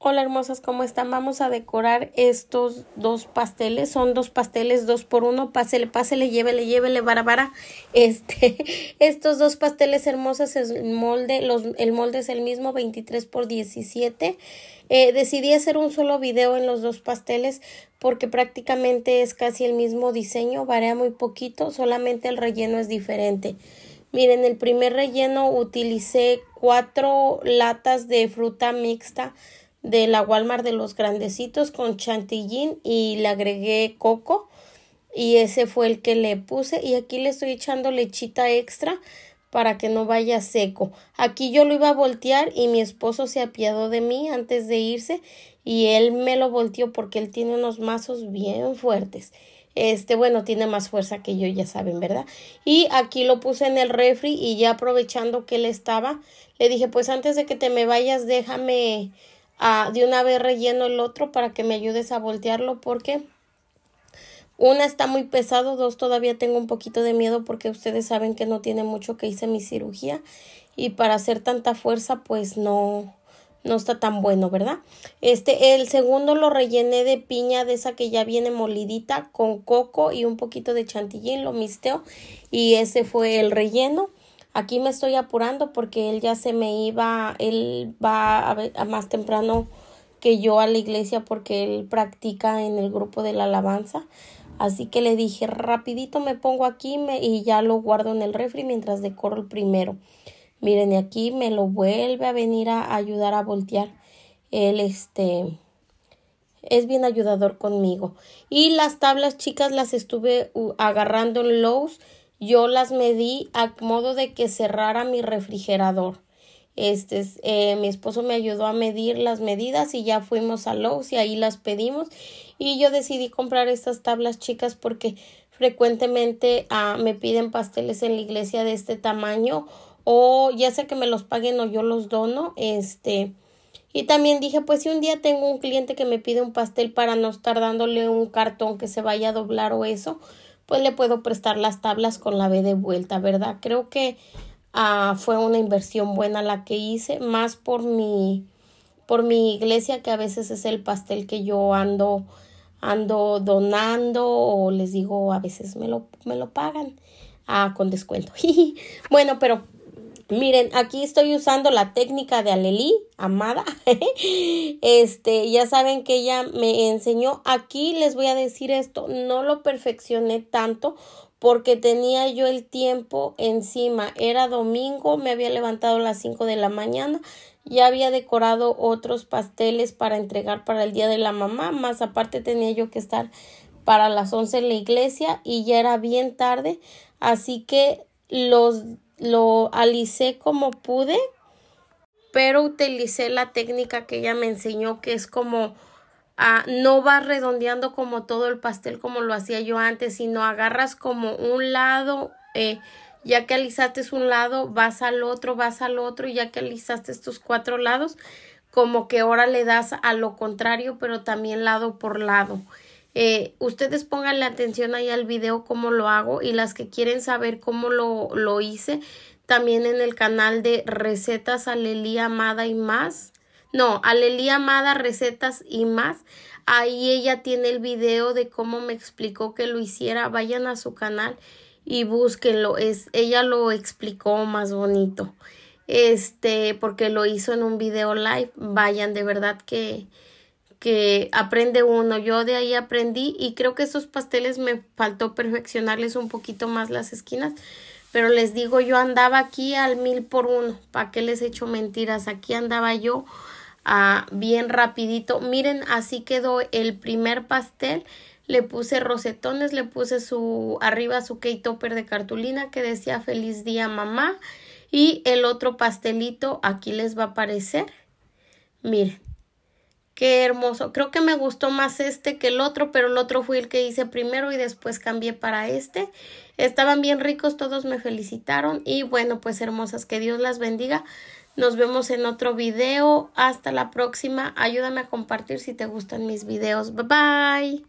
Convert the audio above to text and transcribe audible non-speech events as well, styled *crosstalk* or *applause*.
Hola hermosas, ¿cómo están? Vamos a decorar estos dos pasteles. Son dos pasteles, dos por uno. Pásele, pásele, llévele, llévele, vara, Este, *laughs* estos dos pasteles hermosas, el molde, los, el molde es el mismo, 23 por 17. Eh, decidí hacer un solo video en los dos pasteles porque prácticamente es casi el mismo diseño, varía muy poquito, solamente el relleno es diferente. Miren, el primer relleno utilicé cuatro latas de fruta mixta de la Walmart de los grandecitos con chantillín y le agregué coco y ese fue el que le puse y aquí le estoy echando lechita extra para que no vaya seco. Aquí yo lo iba a voltear y mi esposo se apiadó de mí antes de irse y él me lo volteó porque él tiene unos mazos bien fuertes. Este, bueno, tiene más fuerza que yo, ya saben, ¿verdad? Y aquí lo puse en el refri y ya aprovechando que él estaba, le dije, pues antes de que te me vayas, déjame de una vez relleno el otro para que me ayudes a voltearlo porque una está muy pesado, dos todavía tengo un poquito de miedo porque ustedes saben que no tiene mucho que hice mi cirugía y para hacer tanta fuerza pues no no está tan bueno, ¿verdad? Este el segundo lo rellené de piña de esa que ya viene molidita con coco y un poquito de chantilly, lo misteo y ese fue el relleno. Aquí me estoy apurando porque él ya se me iba, él va a, más temprano que yo a la iglesia porque él practica en el grupo de la alabanza. Así que le dije, rapidito me pongo aquí y ya lo guardo en el refri mientras decoro el primero. Miren, aquí me lo vuelve a venir a ayudar a voltear. Él, este, es bien ayudador conmigo. Y las tablas, chicas, las estuve agarrando en Lowe's yo las medí a modo de que cerrara mi refrigerador. Este, eh, mi esposo me ayudó a medir las medidas y ya fuimos a Lowe's y ahí las pedimos. Y yo decidí comprar estas tablas chicas porque frecuentemente ah, me piden pasteles en la iglesia de este tamaño o ya sea que me los paguen o yo los dono. Este, y también dije, pues si un día tengo un cliente que me pide un pastel para no estar dándole un cartón que se vaya a doblar o eso, pues le puedo prestar las tablas con la B de vuelta, ¿verdad? Creo que ah, fue una inversión buena la que hice, más por mi, por mi iglesia, que a veces es el pastel que yo ando, ando donando, o les digo, a veces me lo, me lo pagan. Ah, con descuento. *laughs* bueno, pero Miren, aquí estoy usando la técnica de Alelí, amada. *laughs* este, ya saben que ella me enseñó. Aquí les voy a decir esto, no lo perfeccioné tanto porque tenía yo el tiempo encima. Era domingo, me había levantado a las 5 de la mañana, ya había decorado otros pasteles para entregar para el Día de la Mamá, más aparte tenía yo que estar para las 11 en la iglesia y ya era bien tarde, así que los lo alicé como pude, pero utilicé la técnica que ella me enseñó, que es como ah, no vas redondeando como todo el pastel como lo hacía yo antes, sino agarras como un lado, eh, ya que alisaste un lado, vas al otro, vas al otro, y ya que alisaste estos cuatro lados, como que ahora le das a lo contrario, pero también lado por lado. Eh, ustedes pongan la atención ahí al video cómo lo hago y las que quieren saber cómo lo, lo hice, también en el canal de Recetas Alelía Amada y más. No, Alelía Amada, Recetas y más. Ahí ella tiene el video de cómo me explicó que lo hiciera. Vayan a su canal y búsquenlo. Es, ella lo explicó más bonito. Este, porque lo hizo en un video live. Vayan, de verdad que que aprende uno. Yo de ahí aprendí y creo que esos pasteles me faltó perfeccionarles un poquito más las esquinas. Pero les digo, yo andaba aquí al mil por uno. ¿Para qué les echo mentiras? Aquí andaba yo ah, bien rapidito. Miren, así quedó el primer pastel. Le puse rosetones, le puse su arriba su cake topper de cartulina que decía feliz día mamá. Y el otro pastelito aquí les va a aparecer. Miren Qué hermoso. Creo que me gustó más este que el otro, pero el otro fue el que hice primero y después cambié para este. Estaban bien ricos, todos me felicitaron y bueno, pues hermosas, que Dios las bendiga. Nos vemos en otro video. Hasta la próxima. Ayúdame a compartir si te gustan mis videos. Bye bye.